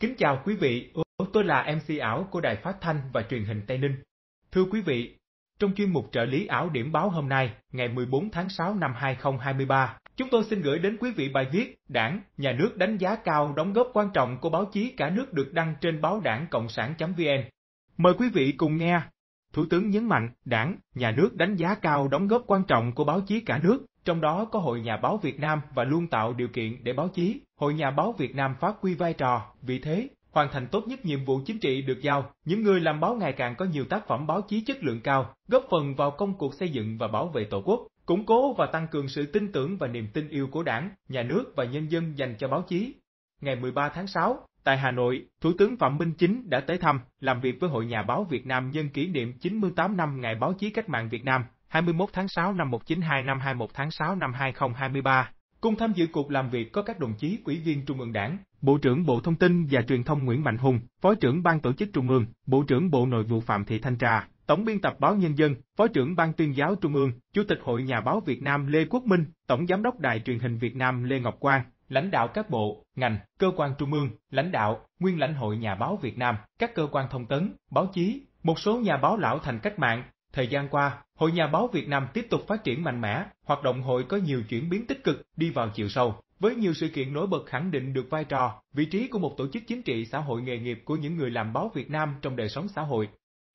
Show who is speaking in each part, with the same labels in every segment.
Speaker 1: Kính chào quý vị, tôi là MC ảo của Đài Phát Thanh và Truyền hình Tây Ninh. Thưa quý vị, trong chuyên mục trợ lý ảo điểm báo hôm nay, ngày 14 tháng 6 năm 2023, chúng tôi xin gửi đến quý vị bài viết Đảng, Nhà nước đánh giá cao đóng góp quan trọng của báo chí cả nước được đăng trên báo đảng Cộng sản.vn. Mời quý vị cùng nghe. Thủ tướng nhấn mạnh, Đảng, Nhà nước đánh giá cao đóng góp quan trọng của báo chí cả nước trong đó có Hội Nhà báo Việt Nam và luôn tạo điều kiện để báo chí, Hội Nhà báo Việt Nam phát huy vai trò, vị thế, hoàn thành tốt nhất nhiệm vụ chính trị được giao. Những người làm báo ngày càng có nhiều tác phẩm báo chí chất lượng cao, góp phần vào công cuộc xây dựng và bảo vệ Tổ quốc củng cố và tăng cường sự tin tưởng và niềm tin yêu của đảng, nhà nước và nhân dân dành cho báo chí. Ngày 13 tháng 6, tại Hà Nội, Thủ tướng Phạm Minh Chính đã tới thăm, làm việc với Hội Nhà báo Việt Nam nhân kỷ niệm 98 năm Ngày báo chí cách mạng Việt Nam 21 tháng 6 năm 192 năm 21 tháng 6 năm 2023. Cùng tham dự cuộc làm việc có các đồng chí Ủy viên Trung ương Đảng, Bộ trưởng Bộ Thông tin và Truyền thông Nguyễn Mạnh Hùng, Phó trưởng Ban Tổ chức Trung ương, Bộ trưởng Bộ Nội vụ Phạm Thị Thanh Trà, Tổng biên tập báo Nhân dân, Phó trưởng Ban tuyên giáo Trung ương, Chủ tịch Hội Nhà báo Việt Nam Lê Quốc Minh, Tổng giám đốc Đài truyền hình Việt Nam Lê Ngọc Quang, lãnh đạo các bộ, ngành, cơ quan trung ương, lãnh đạo, nguyên lãnh hội Nhà báo Việt Nam, các cơ quan thông tấn, báo chí, một số nhà báo lão thành cách mạng, Thời gian qua, Hội Nhà báo Việt Nam tiếp tục phát triển mạnh mẽ, hoạt động hội có nhiều chuyển biến tích cực, đi vào chiều sâu, với nhiều sự kiện nổi bật khẳng định được vai trò, vị trí của một tổ chức chính trị xã hội nghề nghiệp của những người làm báo Việt Nam trong đời sống xã hội.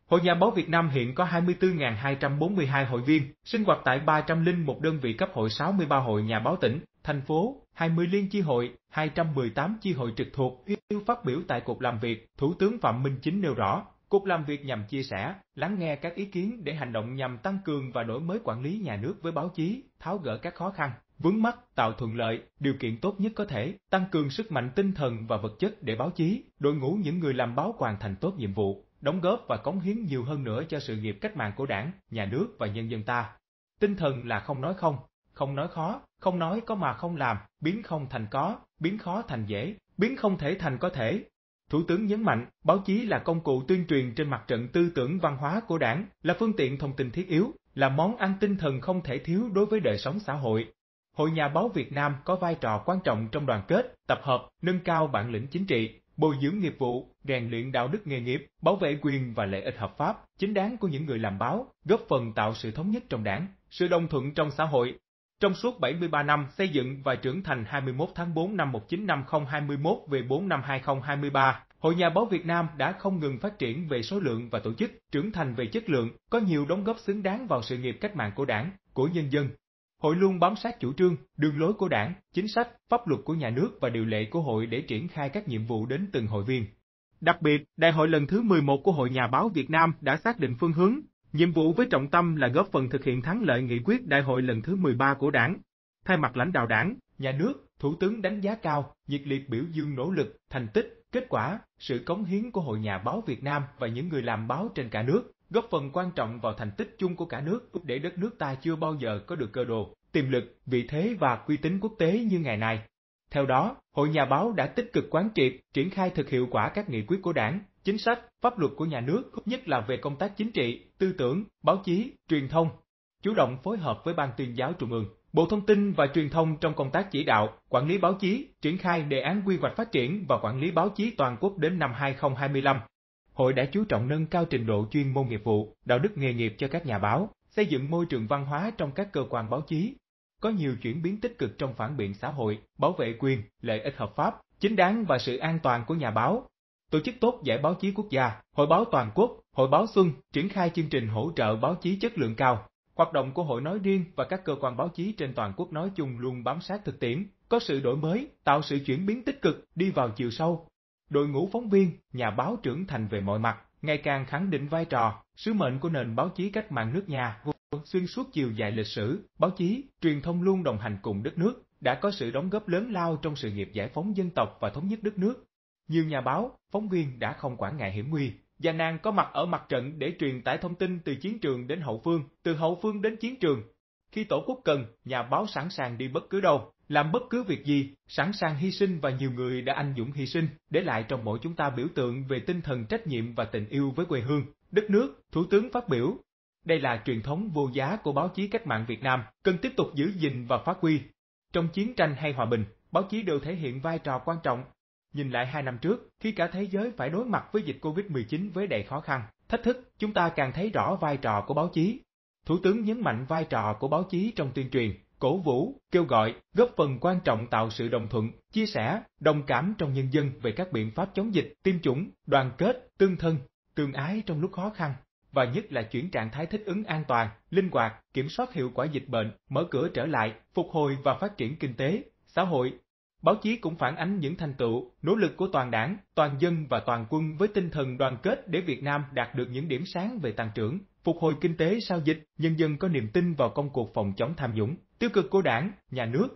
Speaker 1: Hội Nhà báo Việt Nam hiện có 24.242 hội viên, sinh hoạt tại 301 đơn vị cấp hội 63 hội nhà báo tỉnh, thành phố, 20 liên chi hội, 218 chi hội trực thuộc, yêu phát biểu tại cuộc làm việc, Thủ tướng Phạm Minh Chính nêu rõ, Cục làm việc nhằm chia sẻ, lắng nghe các ý kiến để hành động nhằm tăng cường và đổi mới quản lý nhà nước với báo chí, tháo gỡ các khó khăn, vướng mắt, tạo thuận lợi, điều kiện tốt nhất có thể, tăng cường sức mạnh tinh thần và vật chất để báo chí, đội ngũ những người làm báo hoàn thành tốt nhiệm vụ, đóng góp và cống hiến nhiều hơn nữa cho sự nghiệp cách mạng của đảng, nhà nước và nhân dân ta. Tinh thần là không nói không, không nói khó, không nói có mà không làm, biến không thành có, biến khó thành dễ, biến không thể thành có thể, Thủ tướng nhấn mạnh, báo chí là công cụ tuyên truyền trên mặt trận tư tưởng văn hóa của đảng, là phương tiện thông tin thiết yếu, là món ăn tinh thần không thể thiếu đối với đời sống xã hội. Hội Nhà báo Việt Nam có vai trò quan trọng trong đoàn kết, tập hợp, nâng cao bản lĩnh chính trị, bồi dưỡng nghiệp vụ, rèn luyện đạo đức nghề nghiệp, bảo vệ quyền và lợi ích hợp pháp, chính đáng của những người làm báo, góp phần tạo sự thống nhất trong đảng, sự đồng thuận trong xã hội, trong suốt 73 năm xây dựng và trưởng thành 21 tháng 4 năm 1950-21 về 4 năm 2023, Hội Nhà báo Việt Nam đã không ngừng phát triển về số lượng và tổ chức, trưởng thành về chất lượng, có nhiều đóng góp xứng đáng vào sự nghiệp cách mạng của đảng, của nhân dân. Hội luôn bám sát chủ trương, đường lối của đảng, chính sách, pháp luật của nhà nước và điều lệ của hội để triển khai các nhiệm vụ đến từng hội viên. Đặc biệt, đại hội lần thứ 11 của Hội Nhà báo Việt Nam đã xác định phương hướng, Nhiệm vụ với trọng tâm là góp phần thực hiện thắng lợi nghị quyết đại hội lần thứ 13 của đảng. Thay mặt lãnh đạo đảng, nhà nước, Thủ tướng đánh giá cao, nhiệt liệt biểu dương nỗ lực, thành tích, kết quả, sự cống hiến của Hội Nhà báo Việt Nam và những người làm báo trên cả nước, góp phần quan trọng vào thành tích chung của cả nước để đất nước ta chưa bao giờ có được cơ đồ, tiềm lực, vị thế và uy tín quốc tế như ngày nay. Theo đó, Hội Nhà báo đã tích cực quán triệt, triển khai thực hiệu quả các nghị quyết của đảng, chính sách, pháp luật của nhà nước, nhất là về công tác chính trị, tư tưởng, báo chí, truyền thông, chủ động phối hợp với Ban tuyên giáo Trung ương, Bộ Thông tin và Truyền thông trong công tác chỉ đạo, quản lý báo chí, triển khai đề án quy hoạch phát triển và quản lý báo chí toàn quốc đến năm 2025. Hội đã chú trọng nâng cao trình độ chuyên môn nghiệp vụ, đạo đức nghề nghiệp cho các nhà báo, xây dựng môi trường văn hóa trong các cơ quan báo chí, có nhiều chuyển biến tích cực trong phản biện xã hội, bảo vệ quyền, lợi ích hợp pháp, chính đáng và sự an toàn của nhà báo, Tổ chức tốt giải báo chí quốc gia, Hội báo toàn quốc, Hội báo xuân triển khai chương trình hỗ trợ báo chí chất lượng cao. Hoạt động của hội nói riêng và các cơ quan báo chí trên toàn quốc nói chung luôn bám sát thực tiễn, có sự đổi mới, tạo sự chuyển biến tích cực đi vào chiều sâu. Đội ngũ phóng viên, nhà báo trưởng thành về mọi mặt, ngày càng khẳng định vai trò, sứ mệnh của nền báo chí cách mạng nước nhà. Xuyên suốt chiều dài lịch sử, báo chí, truyền thông luôn đồng hành cùng đất nước, đã có sự đóng góp lớn lao trong sự nghiệp giải phóng dân tộc và thống nhất đất nước. Nhiều nhà báo, phóng viên đã không quản ngại hiểm nguy, và nang có mặt ở mặt trận để truyền tải thông tin từ chiến trường đến hậu phương, từ hậu phương đến chiến trường. Khi tổ quốc cần, nhà báo sẵn sàng đi bất cứ đâu, làm bất cứ việc gì, sẵn sàng hy sinh và nhiều người đã anh dũng hy sinh, để lại trong mỗi chúng ta biểu tượng về tinh thần trách nhiệm và tình yêu với quê hương, đất nước, Thủ tướng phát biểu. Đây là truyền thống vô giá của báo chí cách mạng Việt Nam, cần tiếp tục giữ gìn và phát huy. Trong chiến tranh hay hòa bình, báo chí đều thể hiện vai trò quan trọng Nhìn lại hai năm trước, khi cả thế giới phải đối mặt với dịch Covid-19 với đầy khó khăn, thách thức, chúng ta càng thấy rõ vai trò của báo chí. Thủ tướng nhấn mạnh vai trò của báo chí trong tuyên truyền, cổ vũ, kêu gọi, góp phần quan trọng tạo sự đồng thuận, chia sẻ, đồng cảm trong nhân dân về các biện pháp chống dịch, tiêm chủng, đoàn kết, tương thân, tương ái trong lúc khó khăn và nhất là chuyển trạng thái thích ứng an toàn, linh hoạt, kiểm soát hiệu quả dịch bệnh, mở cửa trở lại, phục hồi và phát triển kinh tế, xã hội, Báo chí cũng phản ánh những thành tựu, nỗ lực của toàn đảng, toàn dân và toàn quân với tinh thần đoàn kết để Việt Nam đạt được những điểm sáng về tăng trưởng, phục hồi kinh tế sau dịch, nhân dân có niềm tin vào công cuộc phòng chống tham nhũng, tiêu cực của đảng, nhà nước.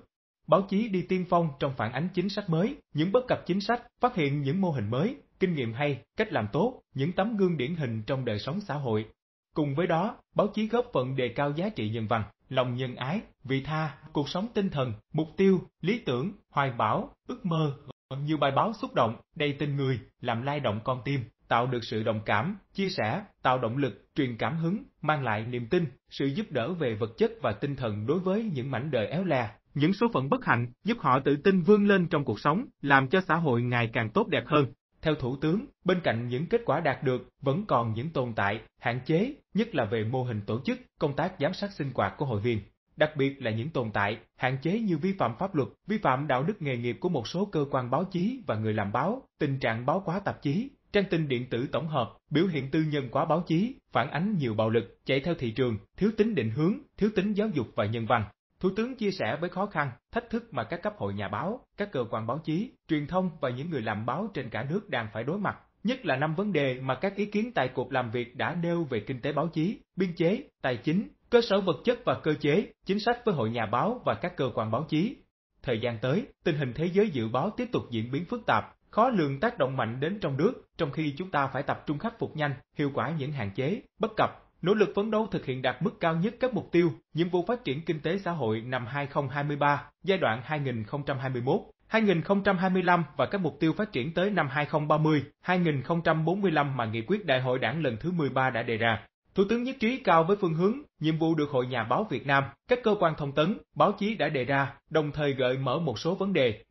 Speaker 1: Báo chí đi tiên phong trong phản ánh chính sách mới, những bất cập chính sách, phát hiện những mô hình mới, kinh nghiệm hay, cách làm tốt, những tấm gương điển hình trong đời sống xã hội. Cùng với đó, báo chí góp phần đề cao giá trị nhân văn, lòng nhân ái, vị tha, cuộc sống tinh thần, mục tiêu, lý tưởng, hoài bão, ước mơ, nhiều bài báo xúc động, đầy tình người, làm lay động con tim, tạo được sự đồng cảm, chia sẻ, tạo động lực, truyền cảm hứng, mang lại niềm tin, sự giúp đỡ về vật chất và tinh thần đối với những mảnh đời éo le, những số phận bất hạnh, giúp họ tự tin vươn lên trong cuộc sống, làm cho xã hội ngày càng tốt đẹp hơn. Theo Thủ tướng, bên cạnh những kết quả đạt được, vẫn còn những tồn tại, hạn chế, nhất là về mô hình tổ chức, công tác giám sát sinh hoạt của hội viên. Đặc biệt là những tồn tại, hạn chế như vi phạm pháp luật, vi phạm đạo đức nghề nghiệp của một số cơ quan báo chí và người làm báo, tình trạng báo quá tạp chí, trang tin điện tử tổng hợp, biểu hiện tư nhân quá báo chí, phản ánh nhiều bạo lực, chạy theo thị trường, thiếu tính định hướng, thiếu tính giáo dục và nhân văn. Thủ tướng chia sẻ với khó khăn, thách thức mà các cấp hội nhà báo, các cơ quan báo chí, truyền thông và những người làm báo trên cả nước đang phải đối mặt, nhất là năm vấn đề mà các ý kiến tại cuộc làm việc đã nêu về kinh tế báo chí, biên chế, tài chính, cơ sở vật chất và cơ chế, chính sách với hội nhà báo và các cơ quan báo chí. Thời gian tới, tình hình thế giới dự báo tiếp tục diễn biến phức tạp, khó lường tác động mạnh đến trong nước, trong khi chúng ta phải tập trung khắc phục nhanh, hiệu quả những hạn chế, bất cập nỗ lực phấn đấu thực hiện đạt mức cao nhất các mục tiêu, nhiệm vụ phát triển kinh tế xã hội năm 2023, giai đoạn 2021 2025 và các mục tiêu phát triển tới năm 2030, 2045 mà nghị quyết đại hội đảng lần thứ 13 đã đề ra. Thủ tướng nhất trí cao với phương hướng, nhiệm vụ được Hội Nhà báo Việt Nam, các cơ quan thông tấn, báo chí đã đề ra, đồng thời gợi mở một số vấn đề,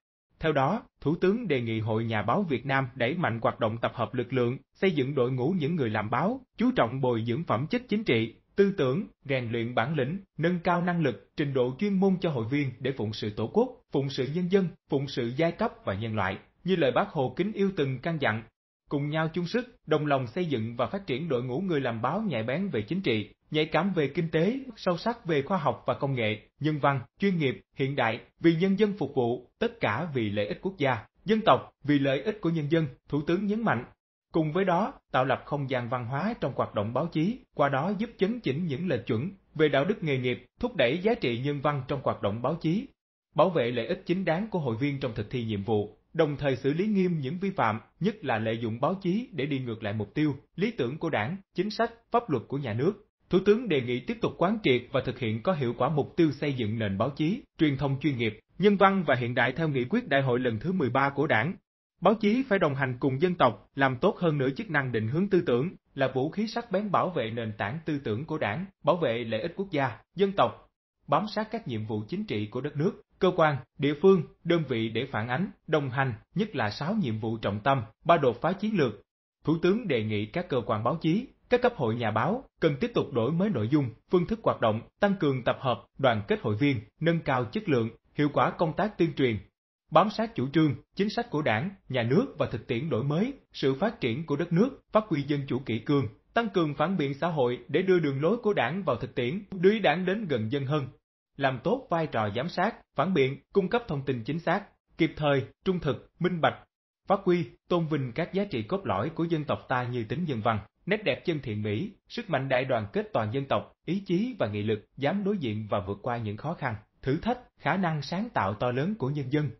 Speaker 1: theo đó, Thủ tướng đề nghị Hội Nhà báo Việt Nam đẩy mạnh hoạt động tập hợp lực lượng, xây dựng đội ngũ những người làm báo, chú trọng bồi dưỡng phẩm chất chính trị, tư tưởng, rèn luyện bản lĩnh, nâng cao năng lực, trình độ chuyên môn cho hội viên để phụng sự Tổ quốc, phụng sự nhân dân, phụng sự giai cấp và nhân loại, như lời bác Hồ kính yêu từng căn dặn. Cùng nhau chung sức, đồng lòng xây dựng và phát triển đội ngũ người làm báo nhạy bén về chính trị, nhạy cảm về kinh tế, sâu sắc về khoa học và công nghệ, nhân văn, chuyên nghiệp, hiện đại, vì nhân dân phục vụ, tất cả vì lợi ích quốc gia, dân tộc, vì lợi ích của nhân dân, Thủ tướng nhấn mạnh. Cùng với đó, tạo lập không gian văn hóa trong hoạt động báo chí, qua đó giúp chấn chỉnh những lệch chuẩn về đạo đức nghề nghiệp, thúc đẩy giá trị nhân văn trong hoạt động báo chí, bảo vệ lợi ích chính đáng của hội viên trong thực thi nhiệm vụ, đồng thời xử lý nghiêm những vi phạm, nhất là lợi dụng báo chí để đi ngược lại mục tiêu, lý tưởng của đảng, chính sách, pháp luật của nhà nước, Thủ tướng đề nghị tiếp tục quán triệt và thực hiện có hiệu quả mục tiêu xây dựng nền báo chí, truyền thông chuyên nghiệp, nhân văn và hiện đại theo nghị quyết đại hội lần thứ 13 của Đảng. Báo chí phải đồng hành cùng dân tộc, làm tốt hơn nữa chức năng định hướng tư tưởng, là vũ khí sắc bén bảo vệ nền tảng tư tưởng của Đảng, bảo vệ lợi ích quốc gia, dân tộc, bám sát các nhiệm vụ chính trị của đất nước, cơ quan, địa phương, đơn vị để phản ánh, đồng hành, nhất là 6 nhiệm vụ trọng tâm, ba đột phá chiến lược. Thủ tướng đề nghị các cơ quan báo chí, các cấp hội nhà báo cần tiếp tục đổi mới nội dung, phương thức hoạt động, tăng cường tập hợp, đoàn kết hội viên, nâng cao chất lượng, hiệu quả công tác tuyên truyền, bám sát chủ trương, chính sách của đảng, nhà nước và thực tiễn đổi mới, sự phát triển của đất nước, phát huy dân chủ kỷ cương, tăng cường phản biện xã hội để đưa đường lối của đảng vào thực tiễn, đưa đảng đến gần dân hơn. Làm tốt vai trò giám sát, phản biện, cung cấp thông tin chính xác, kịp thời, trung thực, minh bạch, phát huy, tôn vinh các giá trị cốt lõi của dân tộc ta như tính nhân văn, Nét đẹp chân thiện mỹ, sức mạnh đại đoàn kết toàn dân tộc, ý chí và nghị lực dám đối diện và vượt qua những khó khăn, thử thách, khả năng sáng tạo to lớn của nhân dân.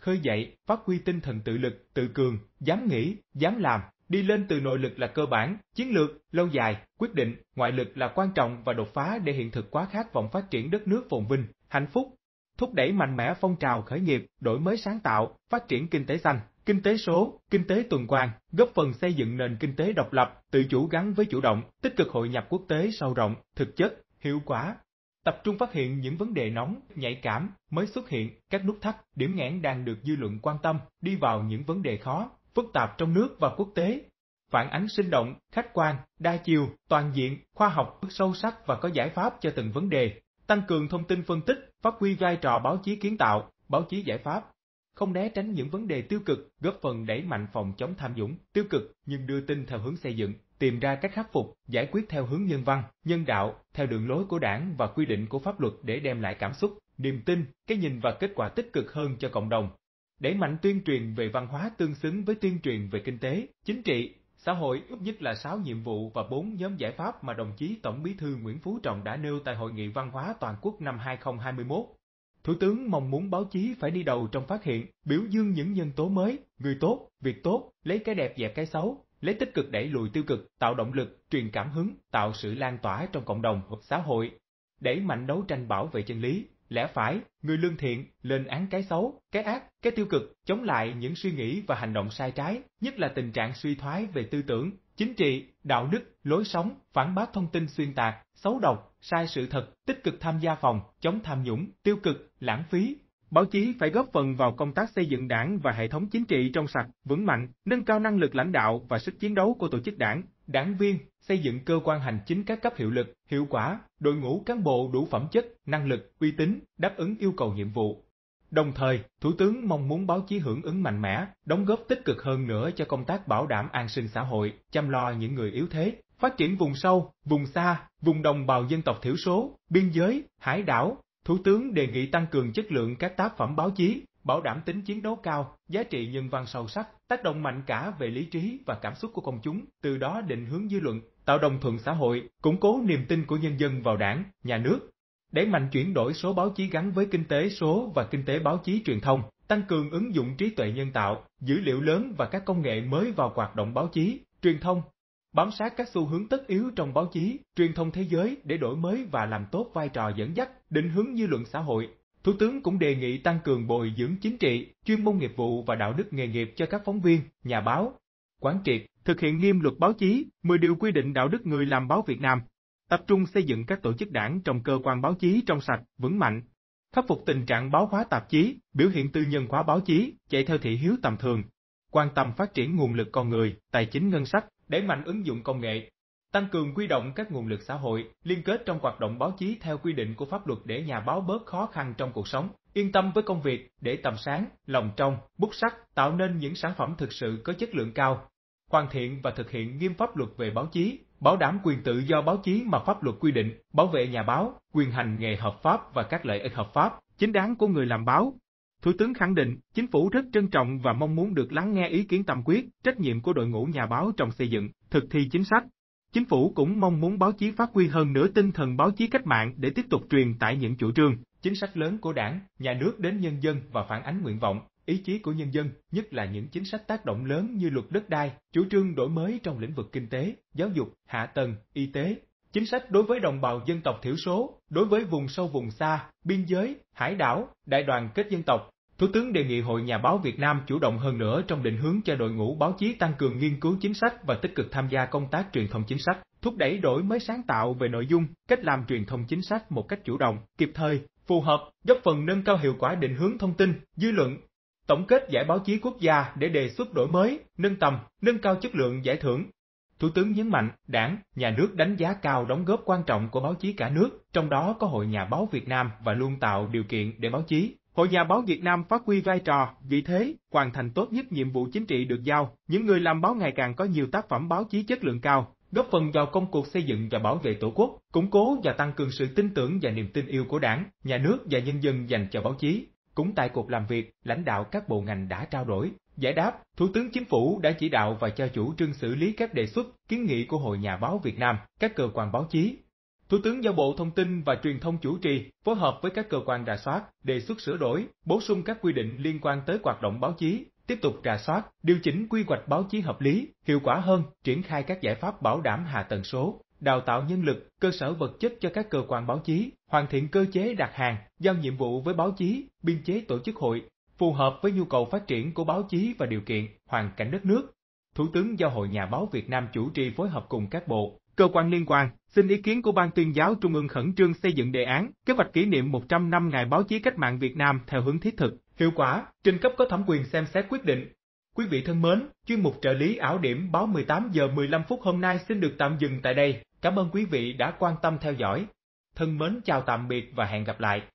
Speaker 1: Khơi dậy, phát huy tinh thần tự lực, tự cường, dám nghĩ, dám làm, đi lên từ nội lực là cơ bản, chiến lược, lâu dài, quyết định, ngoại lực là quan trọng và đột phá để hiện thực quá khát vọng phát triển đất nước phồn vinh, hạnh phúc, thúc đẩy mạnh mẽ phong trào khởi nghiệp, đổi mới sáng tạo, phát triển kinh tế xanh, Kinh tế số, kinh tế tuần hoàn, góp phần xây dựng nền kinh tế độc lập, tự chủ gắn với chủ động, tích cực hội nhập quốc tế sâu rộng, thực chất, hiệu quả. Tập trung phát hiện những vấn đề nóng, nhạy cảm mới xuất hiện, các nút thắt, điểm nghẽn đang được dư luận quan tâm, đi vào những vấn đề khó, phức tạp trong nước và quốc tế. Phản ánh sinh động, khách quan, đa chiều, toàn diện, khoa học, sâu sắc và có giải pháp cho từng vấn đề. Tăng cường thông tin phân tích, phát huy vai trò báo chí kiến tạo, báo chí giải pháp không né tránh những vấn đề tiêu cực, góp phần đẩy mạnh phòng chống tham nhũng, tiêu cực, nhưng đưa tin theo hướng xây dựng, tìm ra cách khắc phục, giải quyết theo hướng nhân văn, nhân đạo, theo đường lối của đảng và quy định của pháp luật để đem lại cảm xúc, niềm tin, cái nhìn và kết quả tích cực hơn cho cộng đồng. Đẩy mạnh tuyên truyền về văn hóa tương xứng với tuyên truyền về kinh tế, chính trị, xã hội ít nhất là 6 nhiệm vụ và 4 nhóm giải pháp mà đồng chí Tổng Bí thư Nguyễn Phú Trọng đã nêu tại Hội nghị Văn hóa Toàn quốc năm 2021. Thủ tướng mong muốn báo chí phải đi đầu trong phát hiện, biểu dương những nhân tố mới, người tốt, việc tốt, lấy cái đẹp dẹp cái xấu, lấy tích cực đẩy lùi tiêu cực, tạo động lực, truyền cảm hứng, tạo sự lan tỏa trong cộng đồng, hoặc xã hội, đẩy mạnh đấu tranh bảo vệ chân lý, lẽ phải, người lương thiện, lên án cái xấu, cái ác, cái tiêu cực, chống lại những suy nghĩ và hành động sai trái, nhất là tình trạng suy thoái về tư tưởng, chính trị, đạo đức, lối sống, phản bác thông tin xuyên tạc, xấu độc, sai sự thật, tích cực tham gia phòng, chống tham nhũng, tiêu cực, lãng phí. Báo chí phải góp phần vào công tác xây dựng đảng và hệ thống chính trị trong sạch, vững mạnh, nâng cao năng lực lãnh đạo và sức chiến đấu của tổ chức đảng, đảng viên, xây dựng cơ quan hành chính các cấp hiệu lực, hiệu quả, đội ngũ cán bộ đủ phẩm chất, năng lực, uy tín, đáp ứng yêu cầu nhiệm vụ. Đồng thời, Thủ tướng mong muốn báo chí hưởng ứng mạnh mẽ, đóng góp tích cực hơn nữa cho công tác bảo đảm an sinh xã hội, chăm lo những người yếu thế, phát triển vùng sâu, vùng xa, vùng đồng bào dân tộc thiểu số, biên giới, hải đảo, Thủ tướng đề nghị tăng cường chất lượng các tác phẩm báo chí, bảo đảm tính chiến đấu cao, giá trị nhân văn sâu sắc, tác động mạnh cả về lý trí và cảm xúc của công chúng, từ đó định hướng dư luận, tạo đồng thuận xã hội, củng cố niềm tin của nhân dân vào đảng, nhà nước. Đẩy mạnh chuyển đổi số báo chí gắn với kinh tế số và kinh tế báo chí truyền thông, tăng cường ứng dụng trí tuệ nhân tạo, dữ liệu lớn và các công nghệ mới vào hoạt động báo chí, truyền thông, bám sát các xu hướng tất yếu trong báo chí, truyền thông thế giới để đổi mới và làm tốt vai trò dẫn dắt, định hướng dư luận xã hội. Thủ tướng cũng đề nghị tăng cường bồi dưỡng chính trị, chuyên môn nghiệp vụ và đạo đức nghề nghiệp cho các phóng viên, nhà báo, quán triệt, thực hiện nghiêm luật báo chí, 10 điều quy định đạo đức người làm báo Việt Nam, tập trung xây dựng các tổ chức đảng trong cơ quan báo chí trong sạch, vững mạnh, khắc phục tình trạng báo hóa tạp chí, biểu hiện tư nhân hóa báo chí, chạy theo thị hiếu tầm thường, quan tâm phát triển nguồn lực con người, tài chính ngân sách, đẩy mạnh ứng dụng công nghệ, tăng cường quy động các nguồn lực xã hội, liên kết trong hoạt động báo chí theo quy định của pháp luật để nhà báo bớt khó khăn trong cuộc sống, yên tâm với công việc, để tầm sáng, lòng trong, bút sắc, tạo nên những sản phẩm thực sự có chất lượng cao, hoàn thiện và thực hiện nghiêm pháp luật về báo chí, bảo đảm quyền tự do báo chí mà pháp luật quy định, bảo vệ nhà báo, quyền hành nghề hợp pháp và các lợi ích hợp pháp, chính đáng của người làm báo, Thủ tướng khẳng định, chính phủ rất trân trọng và mong muốn được lắng nghe ý kiến tâm quyết, trách nhiệm của đội ngũ nhà báo trong xây dựng, thực thi chính sách. Chính phủ cũng mong muốn báo chí phát huy hơn nữa tinh thần báo chí cách mạng để tiếp tục truyền tải những chủ trương, chính sách lớn của đảng, nhà nước đến nhân dân và phản ánh nguyện vọng, ý chí của nhân dân, nhất là những chính sách tác động lớn như luật đất đai, chủ trương đổi mới trong lĩnh vực kinh tế, giáo dục, hạ tầng, y tế, chính sách đối với đồng bào dân tộc thiểu số, đối với vùng sâu vùng xa, biên giới, hải đảo, đại đoàn kết dân tộc, Thủ tướng đề nghị Hội Nhà báo Việt Nam chủ động hơn nữa trong định hướng cho đội ngũ báo chí tăng cường nghiên cứu chính sách và tích cực tham gia công tác truyền thông chính sách, thúc đẩy đổi mới sáng tạo về nội dung, cách làm truyền thông chính sách một cách chủ động, kịp thời, phù hợp, góp phần nâng cao hiệu quả định hướng thông tin, dư luận. Tổng kết giải báo chí quốc gia để đề xuất đổi mới, nâng tầm, nâng cao chất lượng giải thưởng. Thủ tướng nhấn mạnh, đảng, nhà nước đánh giá cao đóng góp quan trọng của báo chí cả nước, trong đó có Hội Nhà báo Việt Nam và luôn tạo điều kiện để báo chí, Hội Nhà báo Việt Nam phát huy vai trò, vị thế, hoàn thành tốt nhất nhiệm vụ chính trị được giao, những người làm báo ngày càng có nhiều tác phẩm báo chí chất lượng cao, góp phần vào công cuộc xây dựng và bảo vệ Tổ quốc, củng cố và tăng cường sự tin tưởng và niềm tin yêu của Đảng, nhà nước và nhân dân dành cho báo chí. Cũng tại cuộc làm việc, lãnh đạo các bộ ngành đã trao đổi, giải đáp, Thủ tướng Chính phủ đã chỉ đạo và cho chủ trương xử lý các đề xuất, kiến nghị của Hội Nhà báo Việt Nam, các cơ quan báo chí, Thủ tướng giao Bộ Thông tin và Truyền thông chủ trì, phối hợp với các cơ quan rà soát, đề xuất sửa đổi, bổ sung các quy định liên quan tới hoạt động báo chí, tiếp tục rà soát, điều chỉnh quy hoạch báo chí hợp lý, hiệu quả hơn, triển khai các giải pháp bảo đảm hạ tầng số, đào tạo nhân lực, cơ sở vật chất cho các cơ quan báo chí, hoàn thiện cơ chế đặt hàng, giao nhiệm vụ với báo chí, biên chế tổ chức hội, phù hợp với nhu cầu phát triển của báo chí và điều kiện, hoàn cảnh đất nước. Thủ tướng giao Hội Nhà báo Việt Nam chủ trì phối hợp cùng các bộ, Cơ quan liên quan, xin ý kiến của Ban tuyên giáo Trung ương khẩn trương xây dựng đề án, kế hoạch kỷ niệm 100 năm Ngày báo chí cách mạng Việt Nam theo hướng thiết thực, hiệu quả, trình cấp có thẩm quyền xem xét quyết định. Quý vị thân mến, chuyên mục trợ lý ảo điểm báo 18 giờ 15 phút hôm nay xin được tạm dừng tại đây. Cảm ơn quý vị đã quan tâm theo dõi. Thân mến chào tạm biệt và hẹn gặp lại.